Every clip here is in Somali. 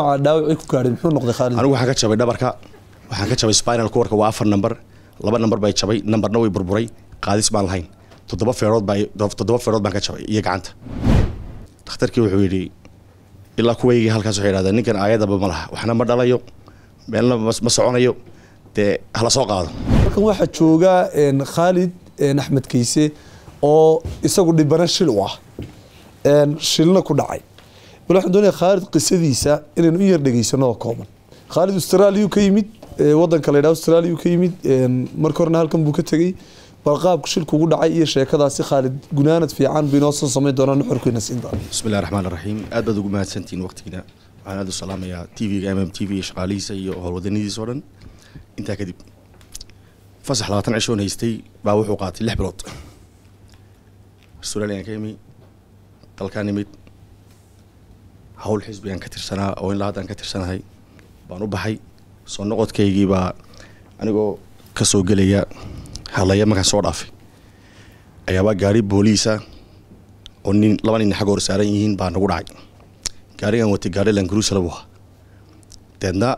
anigu waxaan ka jabay dhabarka waxaan ka jabay spinalka warka waa afar nambar laba nambar bay jabay nambarna way burburay qaadis baan lahayn toddoba feerood toddoba feerood baan ka ninkan aayadaba ma waxna ma dhalayo meelna soconayo dee hala soo jooga khaalid axmed kayse oo isagu dhibana shil u ah shilna ku dhacay wal waxaan doonaya khaalid qisadiisa inaynu u yar dhegeysano oo kooban khaalid australiya ka yimid wadanka la yidhaha australiya ka yimid marka horena halkan buu ka tegey bal qaabka shilku ugu dhacay iyo sheekadaasi khaalid gunaanad fiican buu inoo soo samayn doonaa nuxurkiina siin doona bismi raxmaan raxiim aad baad ugu mahadsantihiin waqtigiina waxaan aad u salaamayaa t v-ga m m t v iyo shaqaalihiisa iyo howlwadanadiisa o dhan intaa kadib fasax labaatan cishoon haystay baa wuxuu qaatay lix bilood australiyan ka yimi dalkaan yimid hawl xisbi aan ka tirsanaa oo inlaa haddaan ka tirsanahay baan u baxay soo noqodkaygii baa anigoo kasoo gelaya hadlaya markaan soo dhaafay ayaabaa gaari booliisa oo nin laba nin xag hor saaran yihiin baa nagu dhacay gaarigaan watay gaari langaruusala buu deedna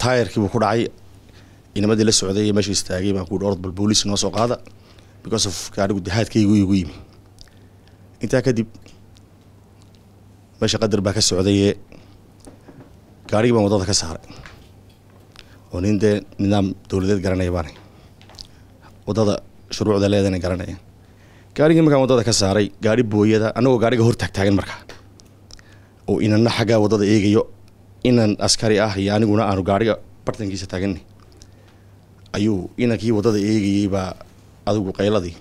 taayarkii buu ku dhacay inamadii la socday meesha istaagay baan kuuhi orod bal booliis noo soo qaada because of gaarigu dahaadkaygu igu yimi intaa kadib meesha qadar baa ka socdaye gaarigii baan waddada ka saaray oo nin dee nidaam dowladeed garanaya baana waddada shuruucda leedana garanaya gaarigii markaan waddada ka saaray gaari booyada annagoo gaariga hor taagtaagan markaa oo inanna xaggaa wadada eegayo inan askari ah iyo aniguna aanu gaariga bartankiisa taaganni ayuu inankii wadada eegayey baa adigu qayladii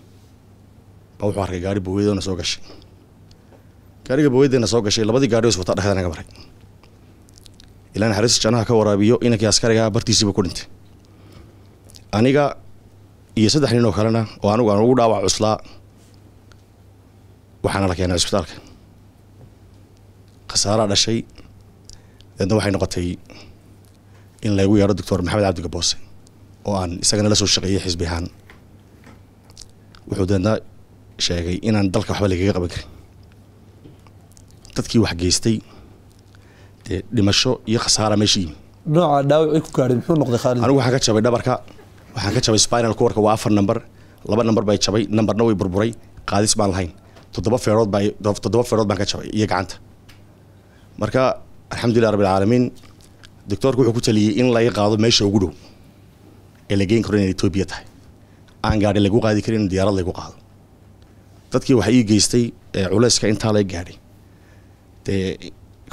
ba wuxuu arkay gaari booyadona soo gashay gaariga baweydeena soo gashay labadii gaadhis wataa dhexda naga maray ilaa naxariis janaha ka waraabiyo inankii askarigaa bartiisiiba ku dhintay aniga iyo saddex nin oo kalena oo anigu aan ugu dhaawac cuslaa waxaana la keenay cisbitaalka khasaaraa dhashay deedna waxay noqotay in laygu yeedho doctor maxamed cabdi gaboose oo aan isagana la soo shaqeeyay xisbi ahaan wuxuu deedna sheegay inaan dalka waxba lagaga qaban karin dadkii wax geystay dee dhimasho iyo khasaara meesha yimi nooca dhaawac ku gaadhay muxuu noqday khaalid anigu waxaan ka jabay dhabarka waxaan ka jabay spinal kuwarka waa afar number laba number bay jabay nambarna way burburay qaadis baan lahayn toddoba feerood baa toddoba feerood baan ka jabay iyo gacanta marka alxamdulilah rabbil doctoorku wuxuu ku taliyey in laga qaado meesha ugu dhow ee la karo inay etoobiya tahay aan gaadhi lagu qaadi karin diyaarad laygu qaado dadkii waxaa ii geystay culayska intaa lay gaadhay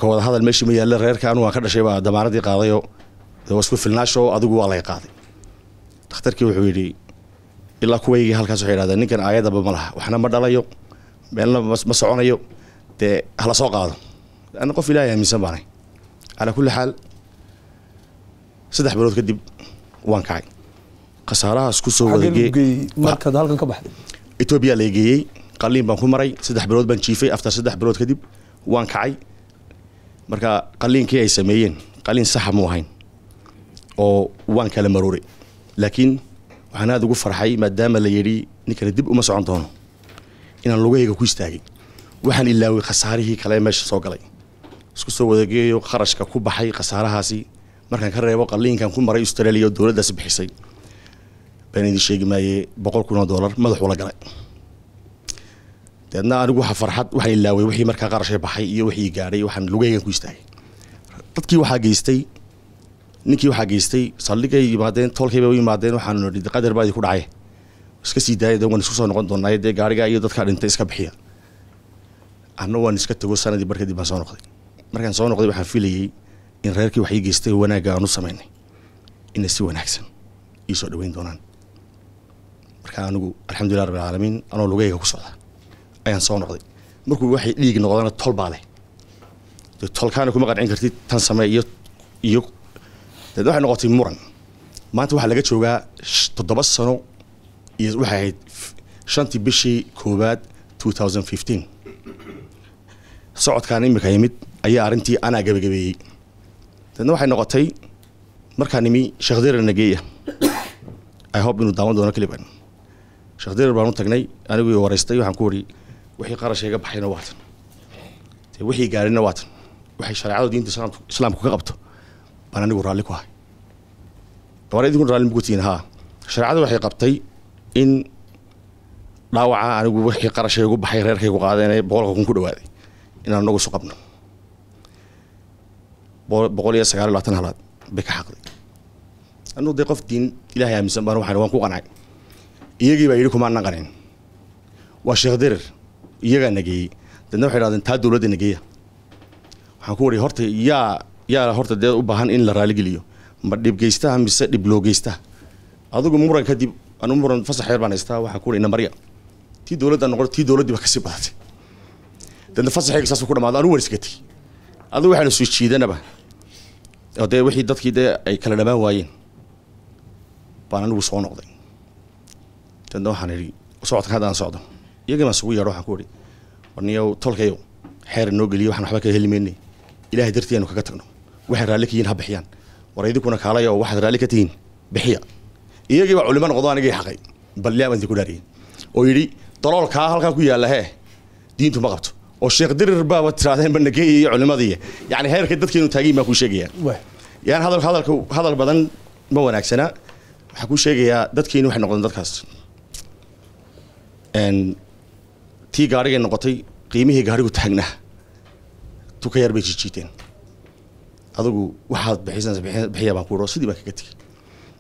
kawada hadal meeshii ma yaalla reerka anu waan ka dhashay baa damaaradii qaadayo waa isku filnaasho adigu waa laga qaaday dhakhtarkii wuxuu yidhi ilaa kuwaygii halkaas waxay yidhahdeen ninkan aayadaba ma laha waxna ma dhalayo meelna ma soconayo dee hala soo qaado ana qof ilaahay aaminsan baanay calaa kulli xaal saddex bilood kadib waan kacay khasaarahaas kusoo wadageetoobiya laga geeyey qaliin baan ku maray saddex bilood baan jiifay aftar saddex bilood kadib waan kacay marka qaliinkii ay sameeyeen qaliin saxa mu ahayn oo waan kala marooray laakiin waxaan aada ugu farxay maadaama la yidhi ninkana dib uma socon doono inaan lugahayga ku istaagay waxaan ilaaway khasaarihii kale meesha soo galay isku soo wadageeyo kharashka ku baxay khasaarahaasi markaan ka reebo qaliinkan ku maray australia oo dowladdaas bixisay baan idin sheegi maaye boqol kun oo dollar madaxuu la galay deedna anigu waa farxad waxaan ilaaway wixii markaa qarashay baxay iyo wixii gaadhay waxaan lugeygan ku istaagay dadkii waxaa geystay ninkii waxaa geystay saldhigay yimaadeen toolkayba u yimaadeen waxaanu nidhi qadar baa idinku dhacay iska sii daaya de waan isku soo noqon doonaaye dee gaarigaa iyo dadkaa dhintay iska bixiya anna waan iska tago sanadii bar kadib baan soo noqday markaan soo noqday waxaan filayey in reerkii wax ii geystay wanaagga aan u samaynay inay si wanaagsan ii soo dhaweyn doonaan marka anigu alxamdulilah rabbi anoo lugeyga ku socda ayaan soo noqday markuu waxay dhiig noqdana tolbaa leh tolkaana kuma qancin kartid tan same iyo iyo dad waxay noqotay muran maanta waxaa laga joogaa toddoba sano iyo waxay ahayd shantii bishii koowaad socodkaan iminka yimid ayaa arrintii anaa gebagabeeyey dadna waxay noqotay markaan imi sheekhdira nageeya i hope inuu daawan doono kliban sheekhdira baan u tagnay aniguio waraystay waxaan ku wari wixii qarashayga baxayna waa tan wixii gaarina waa tan waxay shareecada diinta islaamku ka qabto baan anigu raalli ku ahay dabaan idinku raalli mugutihiin haa shareecada waxay qabtay in dhaawaca anigu wixii qarashaygu baxay reerkaygu qaadeen boqolka kun ku dhawaaday inaan inagu isu qabno boqol iyo sagaal labaatan halaad bay ka xaqday anugu dee qof diin ilaahay aaminsan baan waan waan ku qancay iyagii baa yidhi kumaanaan qanin waa sheekh derir iyagaa nageeyey deedna waxay dhahdeen taa dowladda nageeya waxaan ku wariy horta yaa yaa horta dee u baahan in la raaligeliyo ma dhibgeystaha mise dhibloogeystaa adugu muran kadib anu muran fasax yar baan haystaa waxaa ku wari namarya tii dowladda noqon tii dowladdii kasii badatay deedna fasaxayga saasuu ku dhamaado anu waan adigu waxaa la soo jiidanaba dee wixii dadkii dee ay kala dhamaan waayeen baan anigu soo noqday deedna waxaan idhi socodka hadda socdo iyagii baan isugu yeedho waxaan ku ihi warniyow tolkayow xeera noo geliyo waxaan waxba ka helmeynay ilaahay dartii aynu kaga tagno waxay raalli ka yihiin ha bixiyaan war idinkuna kaalaya oo waxaad raalli ka tihiin bixiya iyagii baa culimo noqdo anigii xaqay balliyaa baan idin ku dhaariyey oo yidhi daloolkaa halkaa ku yaalla hee diintu ma qabto oo sheekh dirir baaba tirahdeen banageeya iyo culimmadii yacni heerka dadkeenu taagiin baan kuu sheegayaa yaan hadal hadalka hadal badan ma wanaagsana waxaan kuu sheegayaa dadkeenu waxay noqdeen dadkaas tii gaarigay noqotay qiimihii gaarigu taagnaa tuka yar bay jijiiteen adugu waxaad bibixiya baan ku sidii baan kaga tegey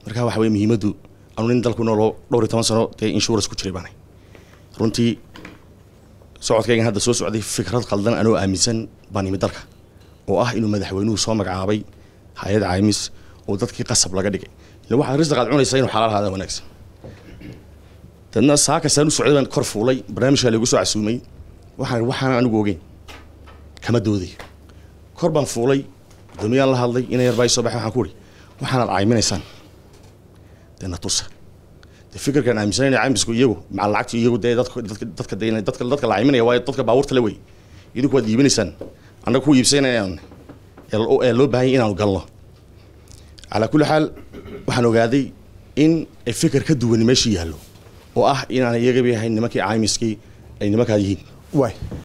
marka waxa wey muhiimaddu anu nin dalku nooloo dhowr iyo toban sano dee insurance ku jiray baanay runtii socodkaygan hadda soo socday fikrad qaldan anoo aaminsan baan yimid dalka oo ah inuu madaxweynuhu soo magacaabay hay-ad caamis oo dadkii qasab laga dhigay ila waxaad risaqaad cunaysaa inuu xalaal ahaada wanaagsan dadna saakasaan u socday baan kor fuulay barnaamijkaa laygu soo casuumay waxaan waxaana anigu ogeyn kama doodayo kor baan fuulay gudoomiyaan la hadlay ina yarbaa soo baxay waxaan ku uri waxaanaad cayminaysaan dena tusa de fikirkaan aaminsanayna caymisku iyagu maca lacagta iyagu dee dadka deyn dadka dadka la cayminaya waayo dadka baabuurta la wey idiku waad iibinaysaan annaga ku iibsanayaan ee loo baahanya inaanu galno calaa kulli xaal waxaan ogaaday in ay fikir ka duwani meesha yaallo oo ah inaan iyagaba yahay nimankii caymiskii ay nimankaa yihiin